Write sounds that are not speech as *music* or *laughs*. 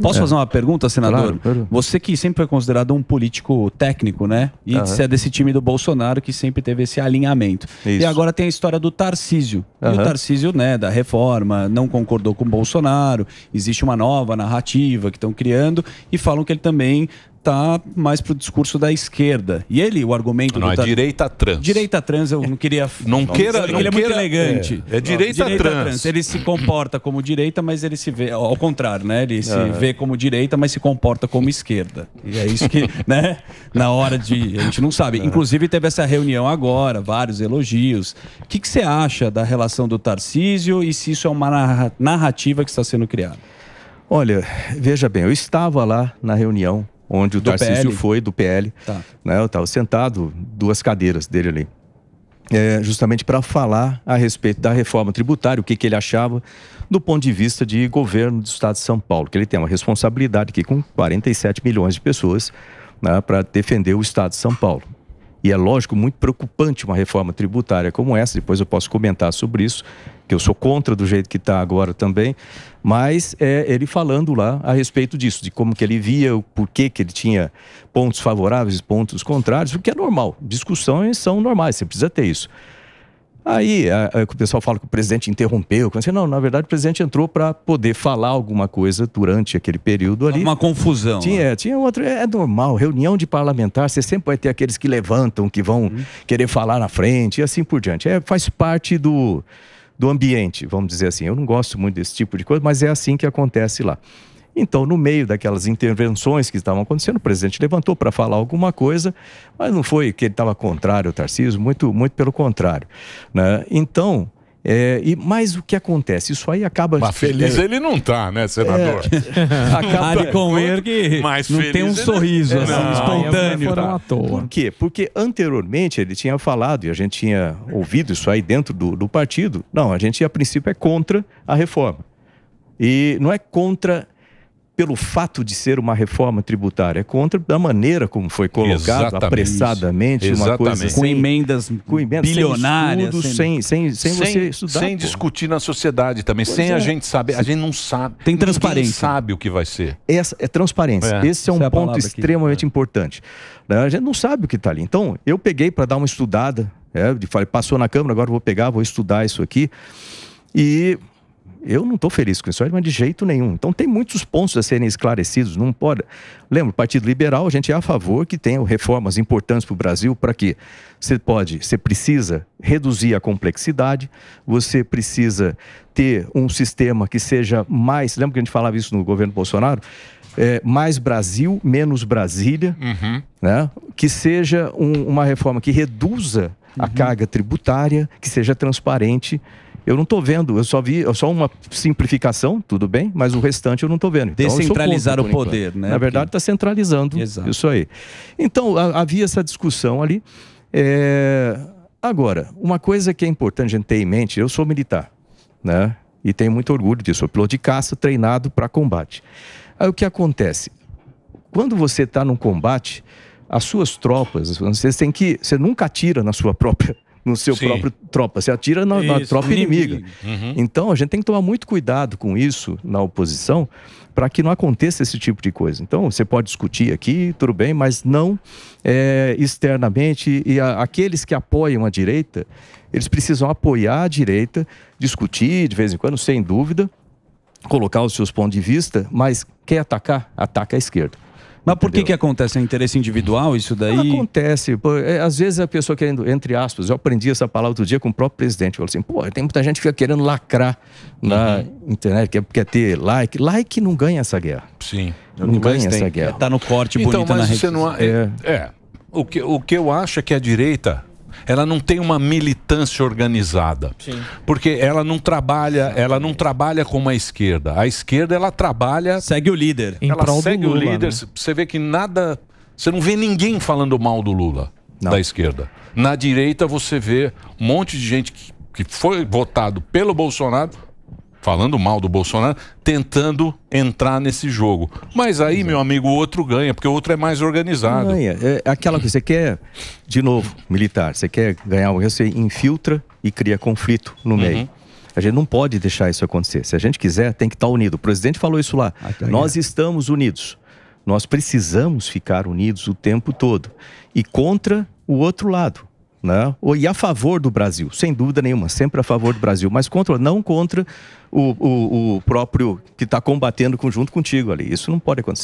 Posso é. fazer uma pergunta, senador? Claro, claro. Você que sempre foi é considerado um político técnico, né? E uhum. você é desse time do Bolsonaro que sempre teve esse alinhamento. Isso. E agora tem a história do Tarcísio. Uhum. E o Tarcísio, né, da reforma, não concordou com o Bolsonaro. Existe uma nova narrativa que estão criando e falam que ele também mais para o discurso da esquerda. E ele, o argumento não, do. Não, é direita trans. Direita trans, eu não queria. *laughs* Não queira. não ele queira, é muito elegante. É, é direita, direita trans. trans. Ele se comporta como direita, mas ele se vê. Ao contrário, né? Ele se é. vê como direita, mas se comporta como esquerda. E é isso que, *laughs* né? Na hora de. A gente não sabe. É. Inclusive, teve essa reunião agora, vários elogios. O que, que você acha da relação do Tarcísio e se isso é uma narrativa que está sendo criada? Olha, veja bem, eu estava lá na reunião onde o do Tarcísio PL. foi, do PL. Tá. Né, eu estava sentado, duas cadeiras dele ali. É, justamente para falar a respeito da reforma tributária, o que, que ele achava do ponto de vista de governo do Estado de São Paulo, que ele tem uma responsabilidade aqui com 47 milhões de pessoas né, para defender o Estado de São Paulo. E é lógico, muito preocupante uma reforma tributária como essa, depois eu posso comentar sobre isso, que eu sou contra do jeito que está agora também, mas é ele falando lá a respeito disso, de como que ele via, o porquê que ele tinha pontos favoráveis, pontos contrários, o que é normal. Discussões são normais, você precisa ter isso. Aí a, a, o pessoal fala que o presidente interrompeu. Assim, não, na verdade o presidente entrou para poder falar alguma coisa durante aquele período ali. Uma confusão. Tinha, né? tinha outro. É, é normal, reunião de parlamentar, você sempre vai ter aqueles que levantam, que vão uhum. querer falar na frente e assim por diante. É, faz parte do, do ambiente, vamos dizer assim. Eu não gosto muito desse tipo de coisa, mas é assim que acontece lá. Então, no meio daquelas intervenções que estavam acontecendo, o presidente levantou para falar alguma coisa, mas não foi que ele estava contrário ao Tarcísio, muito, muito pelo contrário. Né? Então, é, e, mas o que acontece? Isso aí acaba. Mas feliz é, ele não está, né, senador? É, *laughs* acaba com ele que mais não tem um sorriso é, assim, não, espontâneo. Tá. À toa. Por quê? Porque anteriormente ele tinha falado, e a gente tinha ouvido isso aí dentro do, do partido. Não, a gente a princípio é contra a reforma. E não é contra pelo fato de ser uma reforma tributária, é contra da maneira como foi colocado Exatamente. apressadamente, Exatamente. uma coisa assim. com emendas com emendas bilionárias, sem, estudo, sem, sem, sem, você estudar, sem discutir na sociedade também, pois sem é. a gente saber, a gente não sabe, tem transparência, sabe o que vai ser. Essa é transparência. É. Esse é, é um é ponto extremamente aqui. importante. Né? A gente não sabe o que está ali. Então eu peguei para dar uma estudada, é, falei passou na câmara, agora vou pegar, vou estudar isso aqui e eu não estou feliz com isso, mas de jeito nenhum. Então tem muitos pontos a serem esclarecidos. Não pode. Lembra, o Partido Liberal, a gente é a favor que tenha reformas importantes para o Brasil para que você pode, você precisa reduzir a complexidade, você precisa ter um sistema que seja mais. Lembra que a gente falava isso no governo Bolsonaro? É, mais Brasil, menos Brasília, uhum. né? que seja um, uma reforma que reduza a uhum. carga tributária, que seja transparente eu não estou vendo, eu só vi eu só uma simplificação, tudo bem, mas o restante eu não estou vendo. Então, Descentralizar contra, o poder, né? Na verdade, está centralizando Exato. isso aí. Então, a, havia essa discussão ali. É... Agora, uma coisa que é importante a gente ter em mente, eu sou militar, né? E tenho muito orgulho disso, sou piloto de caça treinado para combate. Aí o que acontece? Quando você está num combate, as suas tropas, você tem que, você nunca atira na sua própria no seu Sim. próprio tropa, você atira na, na tropa inimiga. Uhum. Então a gente tem que tomar muito cuidado com isso na oposição para que não aconteça esse tipo de coisa. Então você pode discutir aqui, tudo bem, mas não é, externamente. E a, aqueles que apoiam a direita, eles precisam apoiar a direita, discutir de vez em quando, sem dúvida, colocar os seus pontos de vista, mas quer atacar, ataca a esquerda. Mas por que, que acontece? É interesse individual isso daí? Não acontece. Pô, é, às vezes a pessoa querendo, entre aspas, eu aprendi essa palavra outro dia com o próprio presidente. Falou assim, pô, tem muita gente que fica querendo lacrar na uhum. internet, quer, quer ter like. Like não ganha essa guerra. Sim. Não ganha essa guerra. Tá no corte então, na rede. Não... É, é. é. O, que, o que eu acho é que a direita ela não tem uma militância organizada. Sim. Porque ela não trabalha, ela não trabalha como a esquerda. A esquerda ela trabalha segue o líder. Em ela segue Lula, o né? líder. Né? Você vê que nada, você não vê ninguém falando mal do Lula não. da esquerda. Na direita você vê um monte de gente que, que foi votado pelo Bolsonaro falando mal do Bolsonaro, tentando entrar nesse jogo. Mas aí, é. meu amigo, o outro ganha, porque o outro é mais organizado. Ganha. É aquela que você quer, de novo, militar, você quer ganhar você infiltra e cria conflito no uhum. meio. A gente não pode deixar isso acontecer. Se a gente quiser, tem que estar unido. O presidente falou isso lá. Até ah, tá, Nós é. estamos unidos. Nós precisamos ficar unidos o tempo todo. E contra o outro lado né? e a favor do Brasil, sem dúvida nenhuma, sempre a favor do Brasil, mas contra, não contra o, o, o próprio que está combatendo junto contigo ali. Isso não pode acontecer.